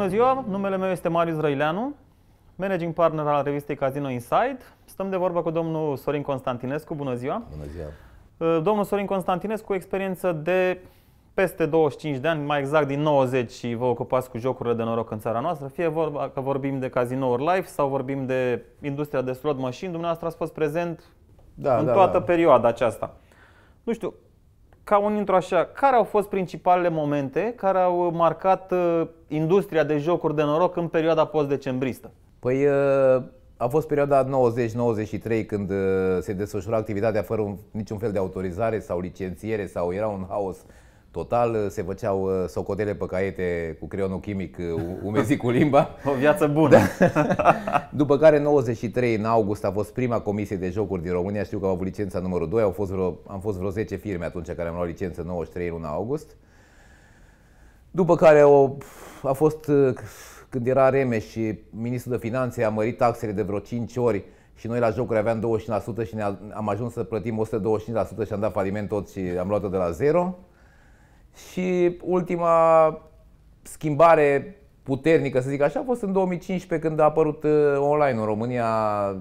Bună ziua, numele meu este Marius Răileanu, managing partner al revistei Casino Inside. Stăm de vorbă cu domnul Sorin Constantinescu. Bună ziua! Bună ziua! Uh, domnul Sorin Constantinescu, experiență de peste 25 de ani, mai exact din 90 și vă ocupați cu jocurile de noroc în țara noastră, fie vorba că vorbim de cazinouri live sau vorbim de industria de slot machine, dumneavoastră ați fost prezent da, în da, toată da. perioada aceasta. Nu știu, ca un intro așa, care au fost principalele momente care au marcat uh, industria de jocuri de noroc în perioada post-decembristă? Păi uh, a fost perioada 90-93 când uh, se desfășura activitatea fără niciun fel de autorizare sau licențiere sau era un haos total, se făceau socotele pe caiete cu creionul chimic umezit cu limba. O viață bună. Da. După care 93 în august a fost prima comisie de jocuri din România, știu că au avut licența numărul 2, au fost vreo, am fost vreo 10 firme atunci care am luat licență 93 în august. După care o, a fost uh, când era Reme și ministrul de finanțe a mărit taxele de vreo 5 ori și noi la jocuri aveam 25% și ne am ajuns să plătim 125% și am dat faliment tot și am luat-o de la zero. Și ultima schimbare puternică, să zic așa, a fost în 2015 când a apărut uh, online în România, a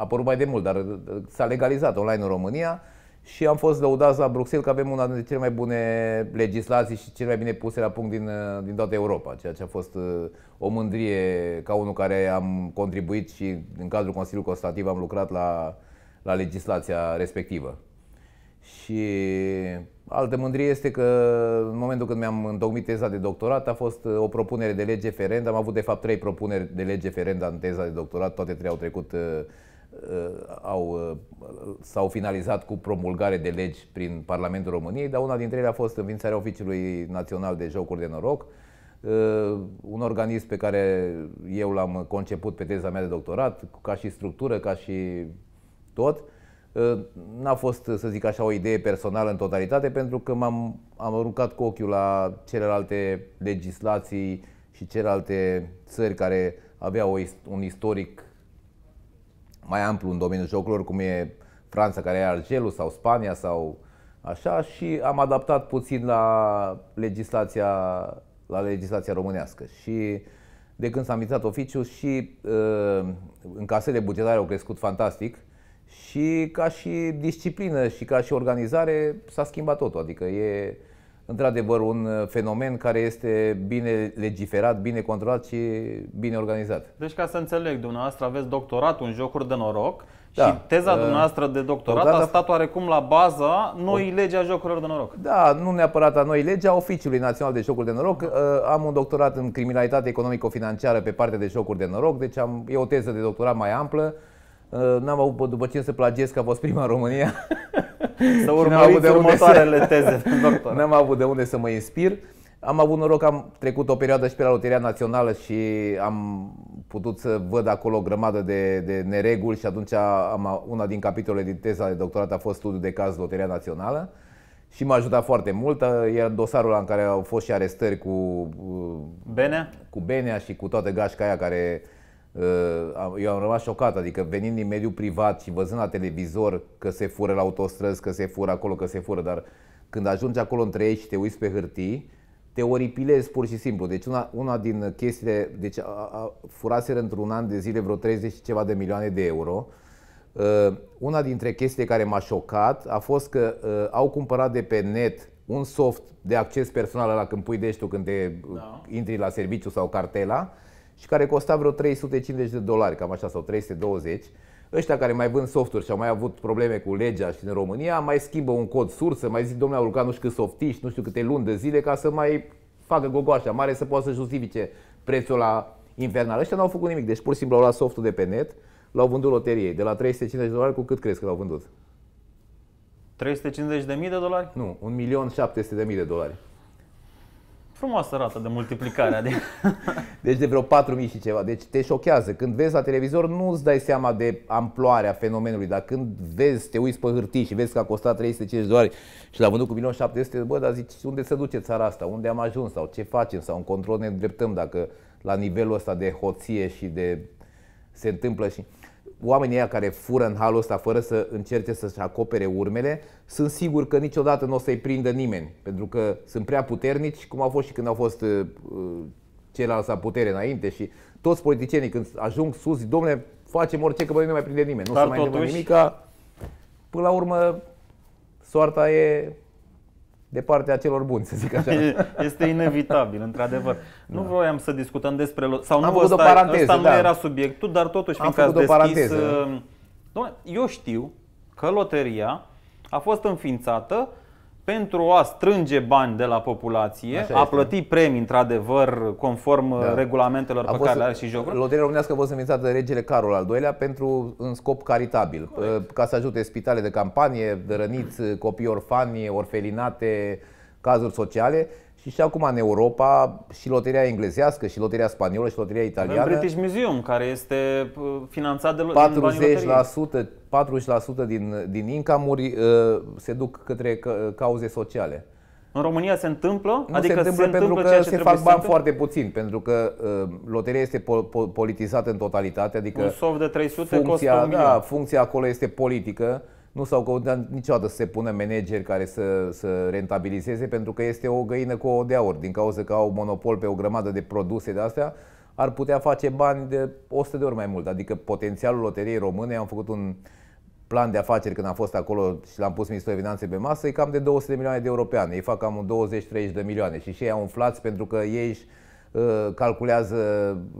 apărut mai de mult, dar uh, s-a legalizat online în România și am fost lăudați la Bruxelles că avem una dintre cele mai bune legislații și cele mai bine puse la punct din, uh, din toată Europa, ceea ce a fost o mândrie ca unul care am contribuit și în cadrul Consiliului Constativ am lucrat la, la legislația respectivă. Și altă mândrie este că în momentul când mi-am întocmit teza de doctorat a fost uh, o propunere de lege ferendă. Am avut de fapt trei propuneri de lege ferendă în teza de doctorat, toate trei au trecut uh, uh, au, s-au finalizat cu promulgare de legi prin Parlamentul României, dar una dintre ele a fost înființarea Oficiului Național de Jocuri de Noroc, un organism pe care eu l-am conceput pe teza mea de doctorat, ca și structură, ca și tot, Ă, n-a fost, să zic așa, o idee personală în totalitate, pentru că m-am am aruncat cu ochiul la celelalte legislații și celelalte țări care aveau un istoric mai amplu în domeniul jocurilor, cum e Franța care are Argelul sau Spania sau așa și am adaptat puțin la legislația, la legislația românească. Și de când s-a înființat oficiul și uh, în casele bugetare au crescut fantastic. Uh, și ca și disciplină și ca și organizare s-a schimbat totul. Adică e într-adevăr un uh, fenomen care este bine legiferat, bine controlat și bine organizat. Deci ca să înțeleg, dumneavoastră aveți doctorat în jocuri de noroc da. și teza uh, dumneavoastră de doctorat Odată... a stat oarecum la baza noi legea legi a jocurilor de noroc. Da, nu neapărat a noi legi, a Oficiului Național de Jocuri de Noroc. Uh, am un doctorat în criminalitate economico-financiară pe partea de jocuri de noroc, deci am, e o teză de doctorat mai amplă Ă, n-am avut după ce să plagiez că a fost prima în România. Să urmăriți de următoarele teze, doctor. N-am avut de unde să mă inspir. Am avut noroc că am trecut o perioadă și pe la Loteria Națională și am putut să văd acolo o grămadă de, de nereguli și atunci am, una din capitolele din teza de doctorat a fost studiul de caz Loteria Națională și m-a ajutat foarte mult. Iar dosarul în care au fost și arestări cu Benea, cu Benea și cu toată gașca aia care Uh, eu am rămas șocat, adică venind din mediul privat și văzând la televizor că se fură la autostrăzi, că se fură acolo, că se fură, dar când ajungi acolo între ei și te uiți pe hârtii, te oripilezi pur și simplu. Deci una, una din chestiile, deci a, a, furaseră într-un an de zile vreo 30 și ceva de milioane de euro. Uh, una dintre chestiile care m-a șocat a fost că uh, au cumpărat de pe net un soft de acces personal la când pui deștul când te da. intri la serviciu sau cartela și care costa vreo 350 de dolari, cam așa, sau 320. Ăștia care mai vând softuri și au mai avut probleme cu legea și în România, mai schimbă un cod sursă, mai zic, domnule, au lucrat nu știu cât softiști, nu știu câte luni de zile, ca să mai facă gogoașa mare să poată să justifice prețul la infernal. Ăștia n-au făcut nimic, deci pur și simplu au luat softul de pe net, l-au vândut loteriei. De la 350 de dolari, cu cât crezi că l-au vândut? 350.000 de dolari? Nu, 1.700.000 de dolari frumoasă rată de multiplicare. Adică. deci de vreo 4.000 și ceva. Deci te șochează. Când vezi la televizor nu îți dai seama de amploarea fenomenului, dar când vezi, te uiți pe hârtii și vezi că a costat 350 de dolari și l-a vândut cu 1.700.000, bă, dar zici unde se duce țara asta, unde am ajuns sau ce facem sau în control ne îndreptăm dacă la nivelul ăsta de hoție și de se întâmplă și oamenii aia care fură în halul ăsta fără să încerce să-și acopere urmele, sunt sigur că niciodată nu o să-i prindă nimeni, pentru că sunt prea puternici, cum au fost și când au fost uh, uh ceilalți la putere înainte și toți politicienii când ajung sus, zic, domnule, facem orice că băi, nu mai prinde nimeni, nu Dar se mai totuși... nimic, până la urmă soarta e de partea celor buni, să zic așa. Este inevitabil, într-adevăr. Da. Nu voiam să discutăm despre sau Am nu făcut ăsta, o paranteză, ăsta da. nu era subiectul, dar totuși fiindcă ați deschis... Paranteză. Uh, Doamne, eu știu că loteria a fost înființată pentru a strânge bani de la populație, Așa a este. plăti premii, într-adevăr, conform da. Uh, regulamentelor a pe care le are și jocul. Loteria Românească a fost înființată de regele Carol al II-lea pentru un scop caritabil, Corect. Uh, ca să ajute spitale de campanie, răniți, uh, copii orfani, orfelinate, cazuri sociale și și acum în Europa și loteria englezească, și loteria spaniolă, și loteria italiană. Avem British Museum, care este uh, finanțat de 40%, 40% din, din income-uri uh, se duc către cauze sociale. În România se întâmplă? Nu adică se întâmplă se pentru întâmplă că ce se fac bani foarte puțin, pentru că uh, loteria este po- po- politizată în totalitate. Adică Un soft de 300 funcția, costă da, funcția acolo este politică nu s-au căutat niciodată să se pună manageri care să, să rentabilizeze, pentru că este o găină cu o de aur. Din cauza că au monopol pe o grămadă de produse de astea, ar putea face bani de 100 de ori mai mult. Adică potențialul loteriei române, am făcut un plan de afaceri când am fost acolo și l-am pus Ministerul Finanțe pe masă, e cam de 200 de milioane de euro pe an. Ei fac cam 20-30 de milioane și și ei au umflați pentru că ei Uh, calculează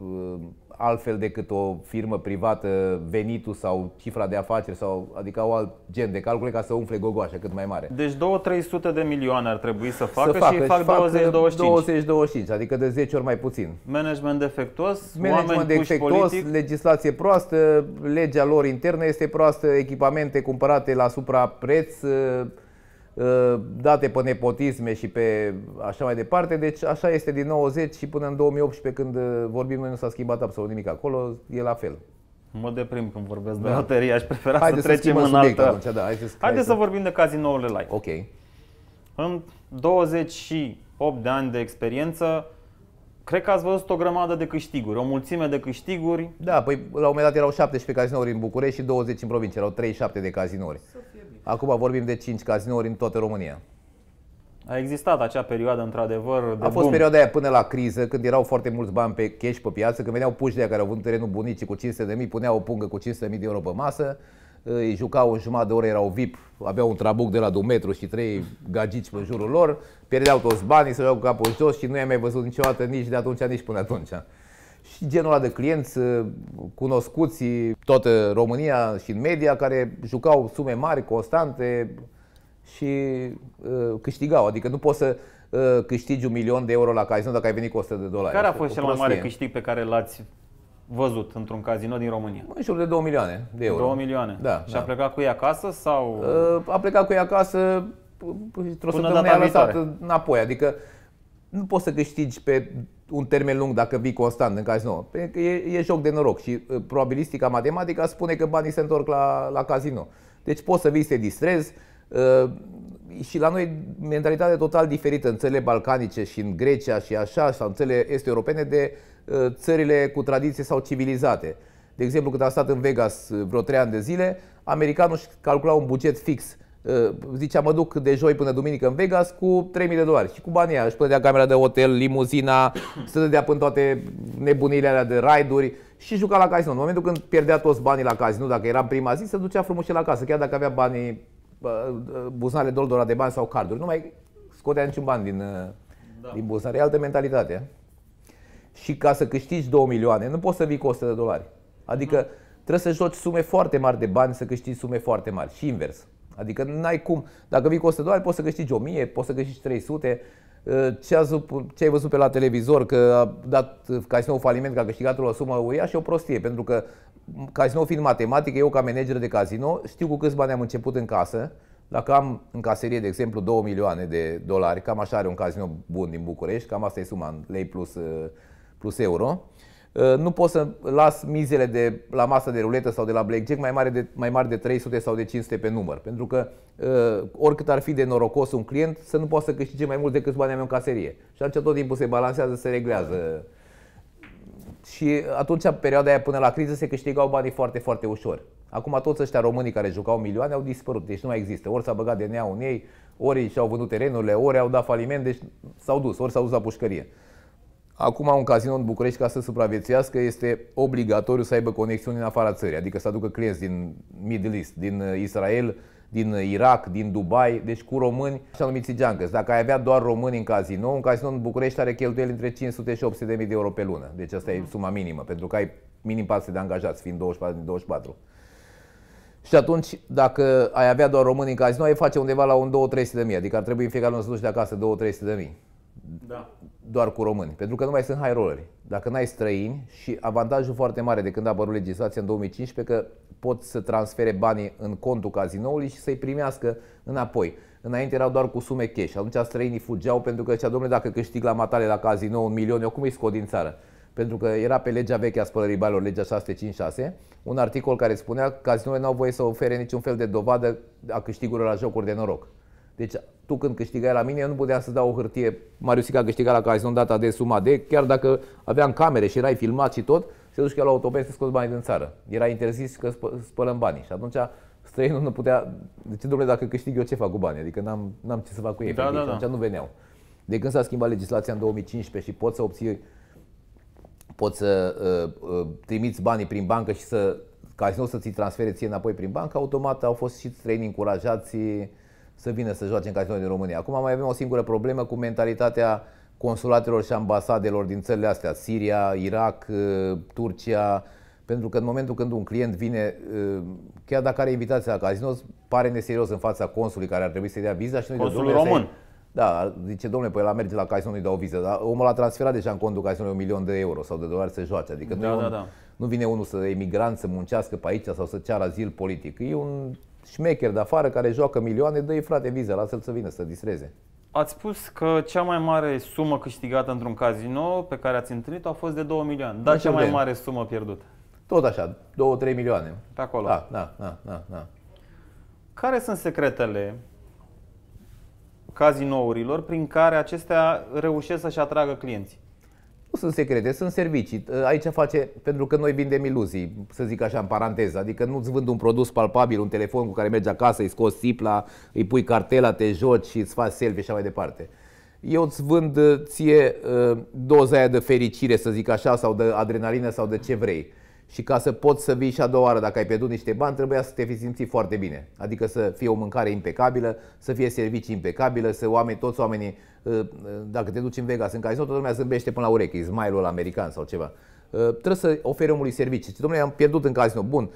uh, altfel decât o firmă privată venitul sau cifra de afaceri sau adică au alt gen de calcule ca să umfle gogoașa cât mai mare. Deci 2-300 de milioane ar trebui să facă, să facă și fac, fac 20-25. Uh, 20-25, adică de 10 ori mai puțin. Management defectuos, Management defectuos, legislație proastă, legea lor internă este proastă, echipamente cumpărate la suprapreț, Ă, date pe nepotisme și pe așa mai departe. Deci așa este din 90 și până în 2018 când ă, vorbim noi nu s-a schimbat absolut nimic acolo, e la fel. Mă deprim când vorbesc de da. loterie, aș prefera Haide să trecem să în altă. Atunci, da, hai să, Haide să... să vorbim de cazinourile live. Ok. În 28 de ani de experiență, Cred că ați văzut o grămadă de câștiguri, o mulțime de câștiguri. Da, păi la un moment dat erau 17 cazinouri în București și 20 în provincie, erau 37 de cazinouri. Acum vorbim de 5 cazinouri în toată România. A existat acea perioadă, într-adevăr, de A fost boom. perioada aia până la criză, când erau foarte mulți bani pe cash pe piață, când veneau puși de care au vândut terenul bunicii cu 500 de mii, puneau o pungă cu 500 de mii de euro pe masă îi jucau în jumătate de oră, erau VIP, aveau un trabuc de la 2 metru și trei gagici pe jurul lor, pierdeau toți banii, se luau cu capul jos și nu i-am mai văzut niciodată nici de atunci, nici până atunci. Și genul ăla de clienți cunoscuți, toată România și în media, care jucau sume mari, constante și uh, câștigau. Adică nu poți să uh, câștigi un milion de euro la Caizon dacă ai venit cu 100 de dolari. Care a fost cel mai mare câștig pe care l-ați văzut într-un casino din România? În jur de 2 milioane de euro. 2 milioane? Da. Și da. a plecat cu ea acasă sau? Uh, a plecat cu ea acasă, într-o săptămână a lăsat înapoi. Adică nu poți să câștigi pe un termen lung dacă vii constant în casino. Pentru că e, e joc de noroc și uh, probabilistica matematică spune că banii se întorc la, la casino. Deci poți să vii să te distrezi, uh, și la noi mentalitate total diferită în țările balcanice și în Grecia și așa, sau în țările este europene de Uh, țările cu tradiție sau civilizate. De exemplu, când a stat în Vegas uh, vreo trei ani de zile, americanul își calcula un buget fix. Uh, zicea, mă duc de joi până duminică în Vegas cu 3.000 de dolari. Și cu banii aia își plătea camera de hotel, limuzina, se dădea până toate nebunile alea de raiduri și juca la casino. În momentul când pierdea toți banii la casino, dacă era în prima zi, se ducea frumos și la casă, chiar dacă avea banii, buzunarele doldora de bani sau carduri. Nu mai scotea niciun bani din, da. din buzunar. E altă mentalitate. Eh? și ca să câștigi 2 milioane, nu poți să vii cu 100 de dolari. Adică da. trebuie să joci sume foarte mari de bani să câștigi sume foarte mari și invers. Adică n-ai cum. Dacă vii cu 100 de dolari, poți să câștigi 1000, poți să câștigi 300. Ă, ce, ce ai văzut pe la televizor că a dat uh, casinoul faliment, că a câștigat o sumă uriașă și o prostie, pentru că casinoul fiind matematică, eu ca manager de casino știu cu câți bani am început în casă. Dacă am în caserie, de exemplu, 2 milioane de dolari, cam așa are un casino bun din București, cam asta e suma în lei plus ă, plus euro, uh, nu pot să las mizele de la masa de ruletă sau de la blackjack mai mari de, mai mari de 300 sau de 500 pe număr. Pentru că uh, oricât ar fi de norocos un client, să nu poată să câștige mai mult decât banii mei în caserie. Și atunci tot timpul se balancează, se reglează. Și atunci, perioada aia până la criză, se câștigau banii foarte, foarte ușor. Acum toți ăștia românii care jucau milioane au dispărut, deci nu mai există. Ori s-a băgat de neau în ei, ori și-au vândut terenurile, ori au dat faliment, deci s-au dus, ori s-au dus la pușcărie. Acum un casino în București, ca să supraviețuiască, este obligatoriu să aibă conexiuni în afara țării, adică să aducă clienți din Middle East, din Israel, din Irak, din Dubai, deci cu români, și anumiți geancăți. Dacă ai avea doar români în casino, un casino în București are cheltuieli între 500 și 800 de mii de euro pe lună. Deci asta e mhm. suma minimă, pentru că ai minim 400 de angajați, fiind 24 din 24. Și atunci, dacă ai avea doar români în casino, ai face undeva la un 2-300 de mii, adică ar trebui în fiecare lună să duci de acasă 2-300 de mii da. doar cu români, pentru că nu mai sunt high rolleri. Dacă n-ai străini și avantajul foarte mare de când a apărut legislația în 2015 că pot să transfere banii în contul cazinoului și să-i primească înapoi. Înainte erau doar cu sume cash, atunci străinii fugeau pentru că zicea, domnule, dacă câștig la matale la cazino un milion, eu cum îi scot din țară? Pentru că era pe legea veche a spălării banilor, legea 656, un articol care spunea că cazinoile nu au voie să ofere niciun fel de dovadă a câștigurilor la jocuri de noroc. Deci tu când câștigai la mine, eu nu puteam să dau o hârtie. a câștiga la Cazinon data de suma de, chiar dacă aveam camere și erai filmat și tot, se duce la autopen să scoți banii din țară. Era interzis că spă, spălăm banii. Și atunci străinul nu putea... De ce, domnule, dacă câștig eu, ce fac cu banii? Adică n-am, n-am ce să fac cu ei. Da, da, da. Atunci da. nu veneau. De când s-a schimbat legislația în 2015 și poți să obții poți să uh, uh, trimiți banii prin bancă și să ca să nu să ți transfere ție înapoi prin bancă, automat au fost și străini încurajați uh, să vină să joace în casinoul din România. Acum mai avem o singură problemă cu mentalitatea consulatelor și ambasadelor din țările astea, Siria, Irak, uh, Turcia, pentru că în momentul când un client vine, uh, chiar dacă are invitația la casino, pare neserios în fața consului care ar trebui să-i dea viza și nu Consul român. Da, zice, domnule, păi la merge la casino, nu-i dau viză, dar omul a transferat deja în contul casinoului un milion de euro sau de dolari să joace. Adică da, nu, da, un, da. nu vine unul să emigrant, să muncească pe aici sau să ceară azil politic. E un șmecher de afară care joacă milioane, dă-i frate viză, lasă-l să vină să distreze. Ați spus că cea mai mare sumă câștigată într-un casino pe care ați întâlnit-o a fost de 2 milioane. Dar cea mai mare sumă pierdută? Tot așa, 2-3 milioane. Pe acolo. Da, da, da, da, da. Care sunt secretele cazinourilor prin care acestea reușesc să-și atragă clienții? Nu sunt secrete, sunt servicii. Ă, aici face, pentru că noi vindem iluzii, să zic așa, în paranteză. Adică nu-ți vând un produs palpabil, un telefon cu care mergi acasă, îi scoți sipla, îi pui cartela, te joci și îți faci selfie și așa mai departe. Eu îți vând ă, ție ă, doza aia de fericire, să zic așa, sau de adrenalină sau de ce vrei. Și ca să poți să vii și a doua oară, dacă ai pierdut niște bani, trebuia să te fi simțit foarte bine. Adică să fie o mâncare impecabilă, să fie servicii impecabile, să oameni, toți oamenii, ă, ă, dacă te duci în Vegas, în casino, toată lumea zâmbește până la ureche, smile-ul american sau ceva. Ă, trebuie să oferi omului servicii. Și domnule, am pierdut în casino, bun,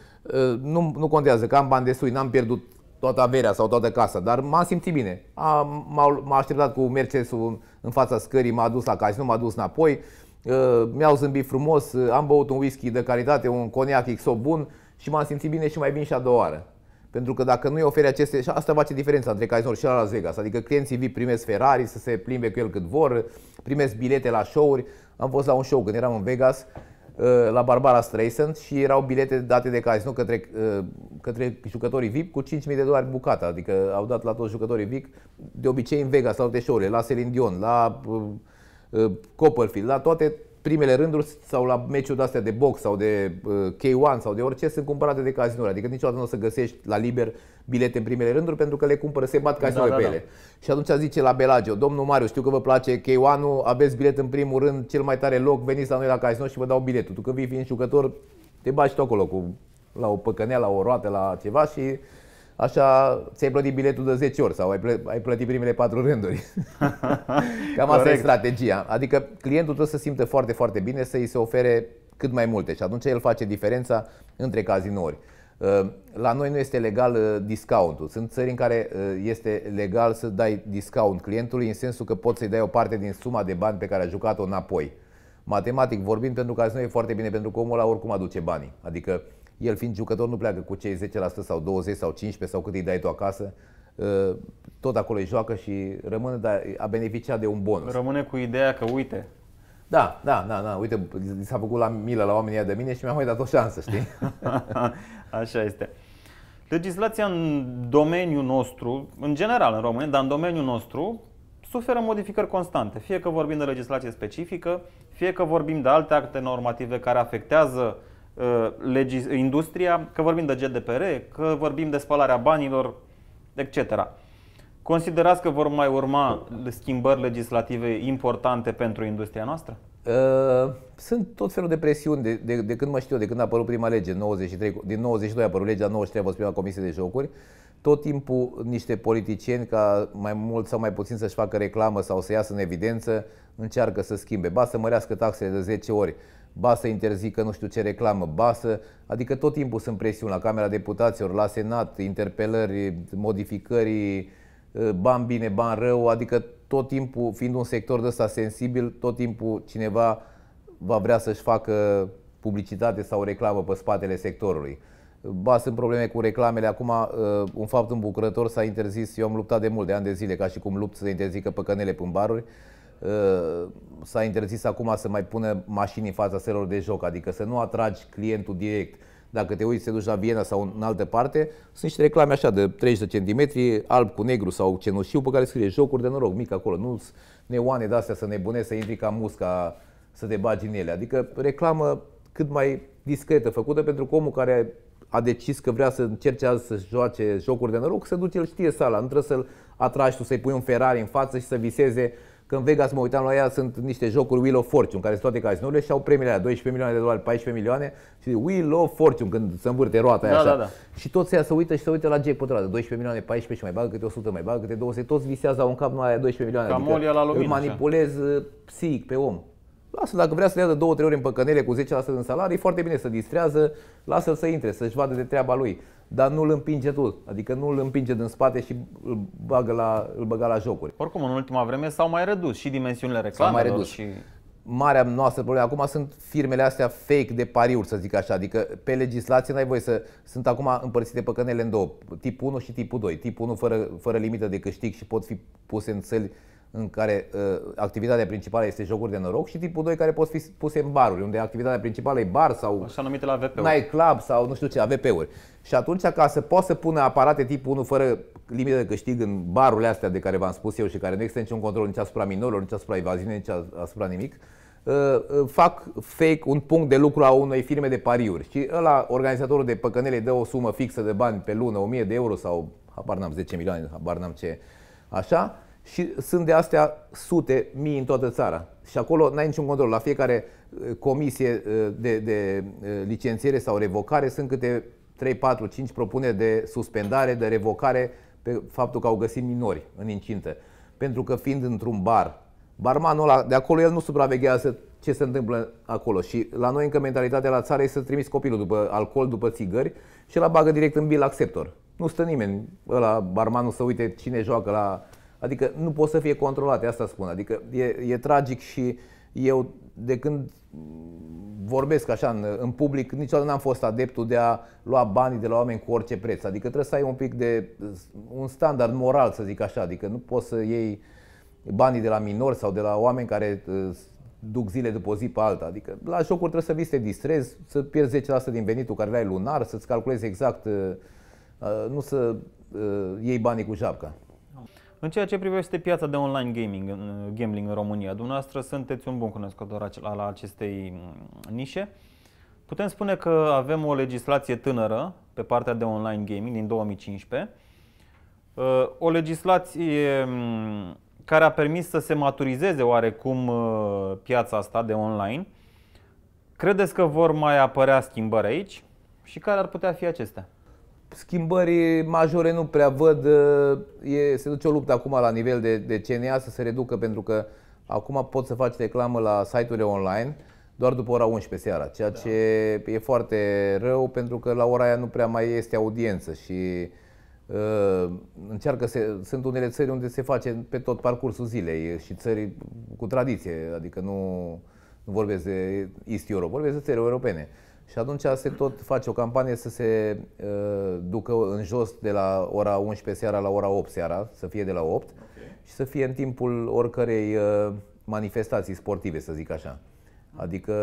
nu, nu contează că am bani destui, n-am pierdut toată averea sau toată casa, dar m-am simțit bine. M-a, așteptat cu mercedes în fața scării, m-a dus la casino, m-a dus înapoi, Uh, mi-au zâmbit frumos, uh, am băut un whisky de calitate, un coniac XO bun și m-am simțit bine și mai bine și a doua oară. Pentru că dacă nu-i oferi aceste, și asta face diferența între Caizor și la Las Vegas, adică clienții vii primesc Ferrari să se plimbe cu el cât vor, primesc bilete la show-uri. Am fost la un show când eram în Vegas, uh, la Barbara Streisand și erau bilete date de casino către, către jucătorii VIP cu 5.000 de dolari bucata, adică au dat la toți jucătorii VIP, de obicei în Vegas, la alte show la Celine Dion, la Uh, Copperfield, la toate primele rânduri sau la meciuri de astea de box sau de uh, K1 sau de orice sunt cumpărate de cazinuri. Adică niciodată nu o să găsești la liber bilete în primele rânduri pentru că le cumpără, se bat cazinourile da, da, pe da. ele. Da. Și atunci zice la Belagio, domnul Mariu, știu că vă place K1-ul, aveți bilet în primul rând, cel mai tare loc, veniți la noi la casino și vă dau biletul. Tu când vii fiind jucător, te bagi tot acolo cu la o păcănea, la o roată, la ceva și așa ți-ai plătit biletul de 10 ori sau ai, plătit primele 4 rânduri. Cam asta e strategia. Adică clientul trebuie să simtă foarte, foarte bine să îi se ofere cât mai multe și atunci el face diferența între cazinouri. Uh, la noi nu este legal uh, discountul. Sunt țări în care uh, este legal să dai discount clientului în sensul că poți să-i dai o parte din suma de bani pe care a jucat-o înapoi. Matematic vorbind, pentru că nu e foarte bine, pentru că omul ăla oricum aduce banii. Adică el fiind jucător nu pleacă cu cei 10% sau 20% sau 15% sau cât îi dai tu acasă, ă, tot acolo îi joacă și rămâne, dar a beneficiat de un bonus. Rămâne cu ideea că uite, da, da, da, da. Uite, s-a făcut la milă la oamenii de mine și mi a mai dat o șansă, știi? Așa este. Legislația în domeniul nostru, în general în România, dar în domeniul nostru, suferă modificări constante. Fie că vorbim de legislație specifică, fie că vorbim de alte acte normative care afectează Uh, industria, că vorbim de GDPR, că vorbim de spălarea banilor, etc. Considerați că vor mai urma schimbări legislative importante pentru industria noastră? Uh, sunt tot felul de presiuni de, de, de când mă știu, de când a apărut prima lege, 93, din 92 a apărut legea, 93 a fost prima comisie de jocuri, tot timpul niște politicieni, ca mai mult sau mai puțin să-și facă reclamă sau să iasă în evidență, încearcă să schimbe. Ba să mărească taxele de 10 ori, ba să interzică nu știu ce reclamă, ba să... Adică tot timpul sunt presiuni la Camera Deputaților, la Senat, interpelări, modificări, ă, bani bine, bani rău, adică tot timpul, fiind un sector de ăsta sensibil, tot timpul cineva va vrea să-și facă publicitate sau reclamă pe spatele sectorului. Ba, sunt probleme cu reclamele. Acum, ă, un fapt îmbucurător s-a interzis, eu am luptat de mult, de ani de zile, ca și cum lupt să interzică păcănele pe baruri, Uh, s-a interzis acum să mai pune mașini în fața selor de joc, adică să nu atragi clientul direct. Dacă te uiți, te duci la Viena sau în altă parte, sunt niște reclame așa de 30 de centimetri, alb cu negru sau cenușiu, pe care scrie jocuri de noroc, mic acolo. Nu neoane de astea să nebune, să intri ca musca, să te bagi în ele. Adică reclamă cât mai discretă făcută pentru că omul care a decis că vrea să încerce azi să joace jocuri de noroc, să duce, el știe sala, nu trebuie să-l atragi tu, să-i pui un Ferrari în față și să viseze că în Vegas mă uitam la ea, sunt niște jocuri Wheel of Fortune, care sunt toate cazinurile și au premiile alea, 12 milioane de dolari, 14 milioane și Wheel of Fortune, când se învârte roata aia da, așa. Da, da. Și toți ea se uită și se uită la jackpot ăla de 12 milioane, 14 și mai bagă câte 100, mai bagă câte 200, toți visează un cap numai 12 milioane. Cam adică la lumină, îl manipulez uh, psihic pe om. Lasă, dacă vrea să le ia de două, trei ori în păcănele cu 10% în salarii, foarte bine să distrează, lasă-l să intre, să-și vadă de treaba lui. Dar nu l împinge tu, adică nu l împinge din spate și îl, bagă la, îl băga la jocuri. Oricum, în ultima vreme s-au mai redus și dimensiunile reclamelor. S-au mai redus. Și... Marea noastră problemă acum sunt firmele astea fake de pariuri, să zic așa, adică pe legislație n-ai voie să... Sunt acum împărțite păcănele în două, tip 1 și tipul 2. Tipul 1 fără, fără limită de câștig și pot fi puse în țări în care uh, activitatea principală este jocuri de noroc și tipul 2 care pot fi puse în baruri, unde activitatea principală e bar sau așa la AVP-uri. Night club sau nu știu ce, AVP-uri. Și atunci ca să poată să pună aparate tipul 1 fără limită de câștig în barurile astea de care v-am spus eu și care nu există niciun control nici asupra minorilor, nici asupra evaziunii, nici asupra nimic, uh, fac fake un punct de lucru a unei firme de pariuri și ăla, organizatorul de păcănele, dă o sumă fixă de bani pe lună, 1000 de euro sau, habar n-am, 10 milioane, habar n-am ce, așa, și sunt de astea sute, mii în toată țara. Și acolo n-ai niciun control. La fiecare uh, comisie uh, de, de uh, licențiere sau revocare sunt câte 3, 4, 5 propuneri de suspendare, de revocare pe faptul că au găsit minori în incintă. Pentru că fiind într-un bar, barmanul ăla, de acolo el nu supraveghează ce se întâmplă acolo. Și la noi încă mentalitatea la țară e să trimiți copilul după alcool, după țigări și la bagă direct în bil acceptor. Nu stă nimeni, ăla barmanul să uite cine joacă la Adică nu pot să fie controlate, asta spun. Adică e, e tragic și eu de când vorbesc așa în, în public, niciodată n-am fost adeptul de a lua banii de la oameni cu orice preț. Adică trebuie să ai un pic de un standard moral, să zic așa. Adică nu poți să iei banii de la minori sau de la oameni care uh, duc zile după zi pe alta. Adică la jocuri trebuie să vii să te distrezi, să pierzi 10% din venitul care l-ai lunar, să-ți calculezi exact, uh, uh, nu să iei banii cu japca. În ceea ce privește piața de online gaming, uh, gambling în România, dumneavoastră sunteți un bun cunoscător al acestei mm, nișe. Putem spune că avem o legislație tânără pe partea de online gaming din 2015, uh, o legislație mm, care a permis să se maturizeze oarecum uh, piața asta de online. Credeți că vor mai apărea schimbări aici și care ar putea fi acestea? schimbări majore nu prea văd. E, se duce o luptă acum la nivel de, de CNA să se reducă pentru că acum pot să faci reclamă la site-uri online doar după ora 11 seara, ceea da. ce e foarte rău pentru că la ora aia nu prea mai este audiență și uh, încearcă se, sunt unele țări unde se face pe tot parcursul zilei și țări cu tradiție, adică nu, nu vorbesc de East Europe, vorbesc de țări europene. Uh, și atunci se tot face o campanie să se uh, ducă în jos de la ora 11 seara la ora 8 seara, să fie de la 8 okay. și să fie în timpul oricărei uh, manifestații sportive, să zic așa. Adică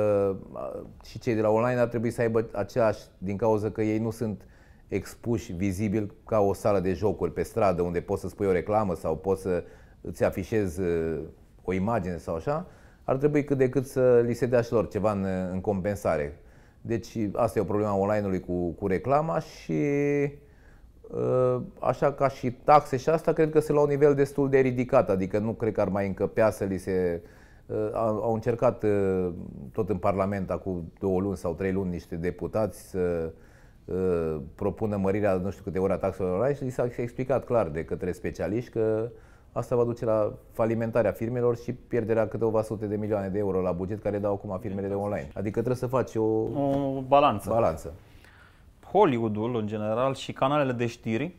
uh, și cei de la online ar trebui să aibă aceeași, din cauza că ei nu sunt expuși vizibil ca o sală de jocuri pe stradă unde poți să spui o reclamă sau poți să îți afișezi uh, o imagine sau așa, ar trebui cât de cât să li se dea și lor ceva în, în compensare deci asta e o problemă online-ului cu, cu reclama și ă, așa ca și taxe și asta cred că sunt la un nivel destul de ridicat, adică nu cred că ar mai încăpea să li se... Ă, au încercat ă, tot în Parlament acum două luni sau trei luni niște deputați să propună mărirea nu știu câte ori a taxelor online și li s-a explicat clar de către specialiști că Asta va duce la falimentarea firmelor și pierderea câteva sute de milioane de euro la buget care dau acum firmele online. Adică trebuie să faci o, o balanță. balanță. Hollywoodul, în general, și canalele de știri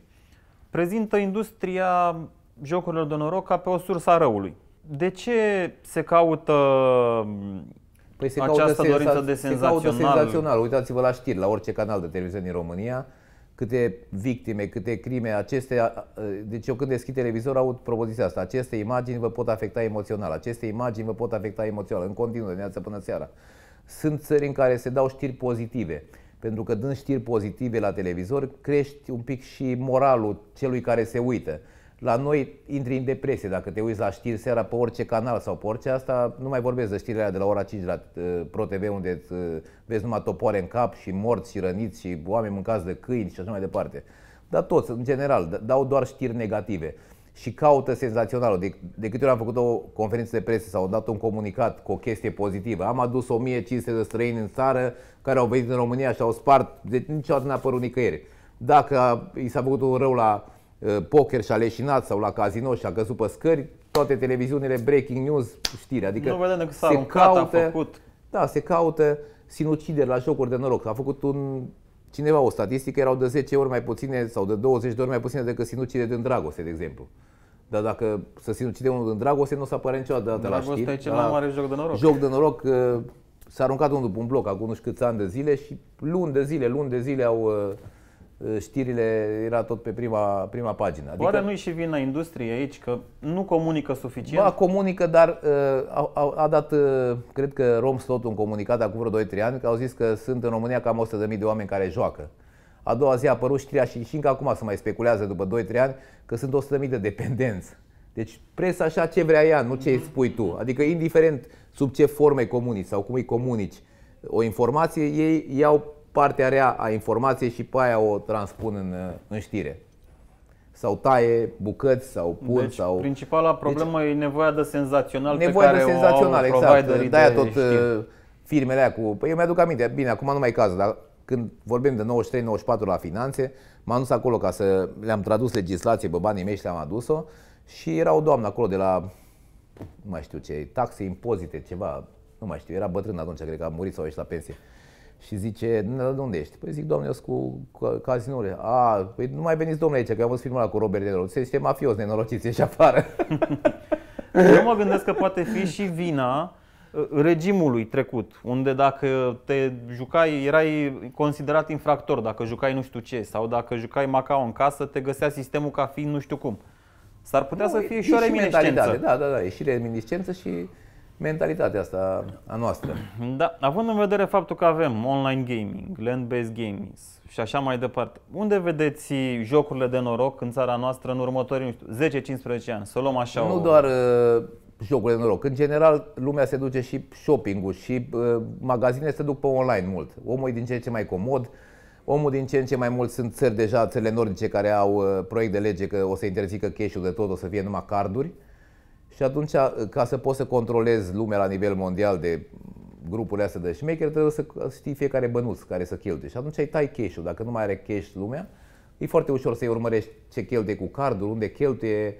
prezintă industria jocurilor de noroc ca pe o sursă a răului. De ce se caută Păi se această caută dorință senza- de senzațional. Se caută senzațional. Uitați-vă la știri, la orice canal de televiziune din România câte victime, câte crime, aceste, deci eu când deschid televizor aud propoziția asta, aceste imagini vă pot afecta emoțional, aceste imagini vă pot afecta emoțional, în continuu, dimineața până seara. Sunt țări în care se dau știri pozitive, pentru că dând știri pozitive la televizor, crești un pic și moralul celui care se uită. La noi intri în depresie dacă te uiți la știri seara pe orice canal sau pe orice asta, nu mai vorbesc de știrile de la ora 5 la uh, ProTV unde uh, vezi numai topoare în cap și morți și răniți și oameni mâncați de câini și așa mai departe. Dar toți, în general, dau doar știri negative și caută senzaționalul. De, de câte ori am făcut o conferință de presă sau am dat un comunicat cu o chestie pozitivă. Am adus 1500 de străini în țară care au venit în România și au spart, de deci niciodată n-a apărut nicăieri. Dacă i s-a făcut un rău la Uh, poker și-a leșinat sau la casino și-a căzut pe scări, toate televiziunile breaking news, știri, adică nu se aruncat, caută, a făcut. Da, se caută sinucideri la jocuri de noroc. A făcut un cineva o statistică, erau de 10 ori mai puține sau de 20 de ori mai puține decât sinucide din dragoste, de exemplu. Dar dacă să sinucide unul din dragoste, nu o să apare niciodată Dragostea la știri. Dragoste e cel mai da. mare joc de noroc. Joc de noroc uh, s-a aruncat unul după un bloc acum nu știu câți ani de zile și luni de zile, luni de zile au uh, Eh, știrile era tot pe prima, prima pagină. Adică, Oare nu-i și vina industriei aici că nu comunică suficient? Ba, comunică, dar a, eh, a, a dat, eh, cred că Slot un comunicat acum vreo 2-3 ani, că au zis că sunt în România cam 100.000 de oameni care joacă. A doua zi a apărut știrea și, și încă acum se mai speculează după 2-3 ani că sunt 100.000 de dependenți. Deci presa așa ce vrea ea, nu ce îi mhm. spui tu. Adică indiferent sub ce forme comunici sau cum îi comunici o informație, ei iau partea rea a informației și pe aia o transpun în, în știre. Sau taie bucăți, sau pun, deci, sau... principala deci, problemă deci, e nevoia de senzațional nevoia pe care de senzațional, o au exact. De-aia tot știri. Uh, firmele aia cu... Păi eu mi-aduc aminte, bine, acum nu mai caz, dar când vorbim de 93-94 la finanțe, m-am dus acolo ca să le-am tradus legislație pe banii mei și le-am adus-o și era o doamnă acolo de la, nu mai știu ce, taxe, impozite, ceva, nu mai știu, era bătrân atunci, cred că a murit sau a ieșit la pensie și zice, de unde ești? Păi zic, domnule, eu cu cazinurile. A, păi nu mai veniți, domnule, aici, că am văzut filmul ăla cu Robert De Niro. Se zice mafios, nenorociți, ieși afară. eu mă gândesc că poate fi și vina uh, regimului trecut, unde dacă te jucai, erai considerat infractor, dacă jucai nu știu ce, sau dacă jucai macao în casă, te găsea sistemul ca fiind nu știu cum. S-ar putea nu, să fie și o reminiscență. Da, da, da, e și reminiscență și mentalitatea asta a noastră. Da, având în vedere faptul că avem online gaming, land-based gaming și așa mai departe, unde vedeți jocurile de noroc în țara noastră în următorii 10-15 ani? Să luăm așa Nu o... doar uh, jocurile de noroc. În general, lumea se duce și shopping-ul și uh, magazine se duc pe online mult. Omul e din ce în ce mai comod, omul din ce în ce mai mult sunt țări deja, țările nordice care au uh, proiect de lege că o să interzică cash-ul de tot, o să fie numai carduri. Și atunci, uh, ca să poți să controlezi lumea la nivel mondial de grupurile astea de șmecheri, trebuie să știi fiecare bănuț care să cheltuie. Și atunci ai tai cash-ul. Dacă nu mai are cash lumea, e foarte ușor să-i urmărești ce cheltuie cu cardul, unde cheltuie,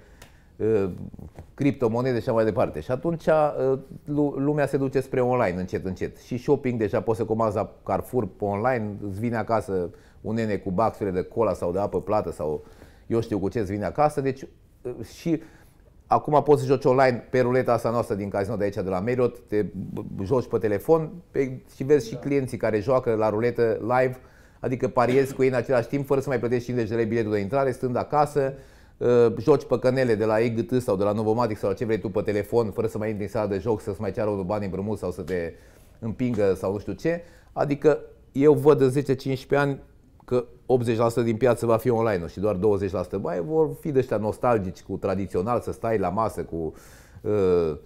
uh, criptomonede și așa mai departe. Și atunci uh, lumea se duce spre online încet, încet. Și shopping deja poți să comanzi la Carrefour pe online, îți vine acasă un nene cu baxurile de cola sau de apă plată sau eu știu cu ce îți vine acasă. Deci și Acum poți să joci online pe ruleta asta noastră din casino de aici, de la Merit, te joci pe telefon pe, și vezi da. și clienții care joacă la ruletă live, adică pariezi cu ei în același timp fără să mai plătești 50 de lei biletul de intrare, stând acasă, uh, joci pe păcănele de la EGT sau de la Novomatic sau la ce vrei tu pe telefon, fără să mai intri în sala de joc, să-ți mai ceară o bani împrumut sau să te împingă sau nu știu ce. Adică eu văd în 10-15 ani că 80% din piață va fi online și doar 20% mai vor fi de ăștia nostalgici cu tradițional, să stai la masă cu uh,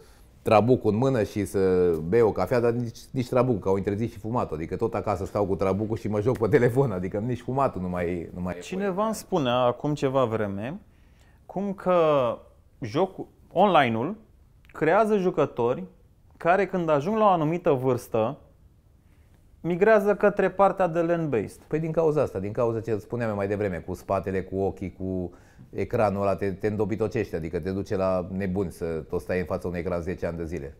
trabucul în mână și să bei o cafea, dar nici, nici trabuc, că au interzis și fumatul. Adică tot acasă stau cu trabucul și mă joc pe telefon, adică nici fumatul nu mai, nu mai Cineva îmi spunea acum ceva vreme cum că jocul, online-ul creează jucători care când ajung la o anumită vârstă, migrează către partea de land-based. Păi din cauza asta, din cauza ce spuneam mai devreme, cu spatele, cu ochii, cu ecranul ăla, te, te îndobitocește, adică te duce la nebun să tot stai în fața unui ecran 10 ani de zile.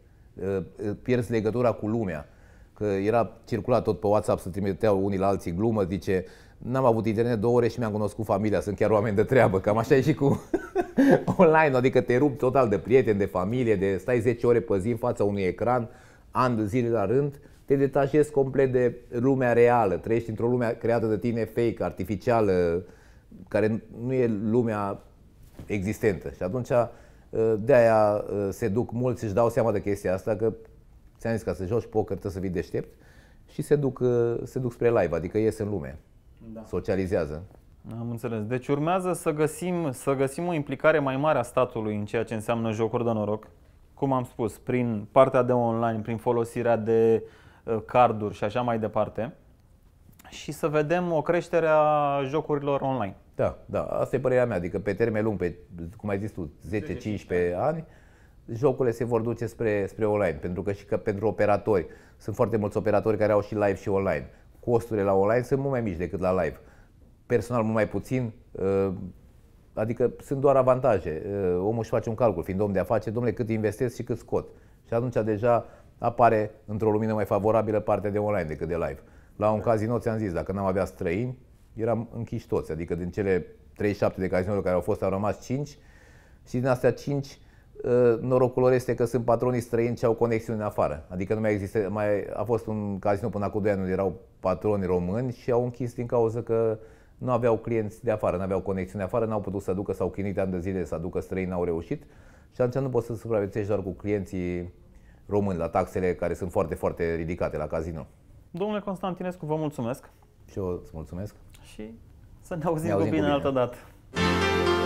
Ă, ă, pierzi legătura cu lumea. Că era circulat tot pe WhatsApp să trimiteau unii la alții glumă, zice, n-am avut internet două ore și mi-am cunoscut familia, sunt chiar oameni de treabă, cam așa e și cu online, adică te rup total de prieteni, de familie, de stai 10 ore pe zi în fața unui ecran, ani de zile la rând, te detașezi complet de lumea reală, trăiești într-o lume creată de tine fake, artificială, care nu e lumea existentă. Și atunci uh, de aia uh, se duc mulți, și își dau seama de chestia asta, că ți-am zis, ca să joci poker trebuie să fii deștept și se duc, uh, se duc spre live, adică ies în lume, da. socializează. Am înțeles. Deci urmează să găsim, să găsim o implicare mai mare a statului în ceea ce înseamnă jocuri de noroc. Cum am spus, prin partea de online, prin folosirea de uh, Uh, carduri și așa mai departe și să vedem o creștere a jocurilor online. Da, da, asta e părerea mea. Adică pe termen lung, pe, cum ai zis tu, 10-15 ani, jocurile se vor duce spre, spre online. Pentru că și că pentru operatori, sunt foarte mulți operatori care au și live și online. Costurile la online sunt mult mai mici decât la live. Personal, mult mai puțin, uh, adică sunt doar avantaje. Uh, omul își face un calcul, fiind om de afaceri, domnule, cât investesc și cât scot. Și atunci deja apare într-o lumină mai favorabilă partea de online decât de live. La un casino ți-am zis, dacă n-am avea străini, eram închiși toți. Adică din cele 37 de cazinouri care au fost, au rămas 5 și din astea 5 uh, norocul lor este că sunt patronii străini ce au conexiuni în afară. Adică nu mai există, mai a fost un casino până acum 2 ani unde erau patroni români și au închis din cauza că nu aveau clienți de afară, nu aveau conexiuni de afară, n-au putut să aducă, s-au chinuit ani de zile să aducă străini, n-au reușit și atunci nu poți să supraviețuiești doar cu clienții români la taxele care sunt foarte, foarte ridicate la casino. Domnule Constantinescu, vă mulțumesc. Și eu îți mulțumesc. Și să ne auzim, ne auzim cu bine, bine. altă dată.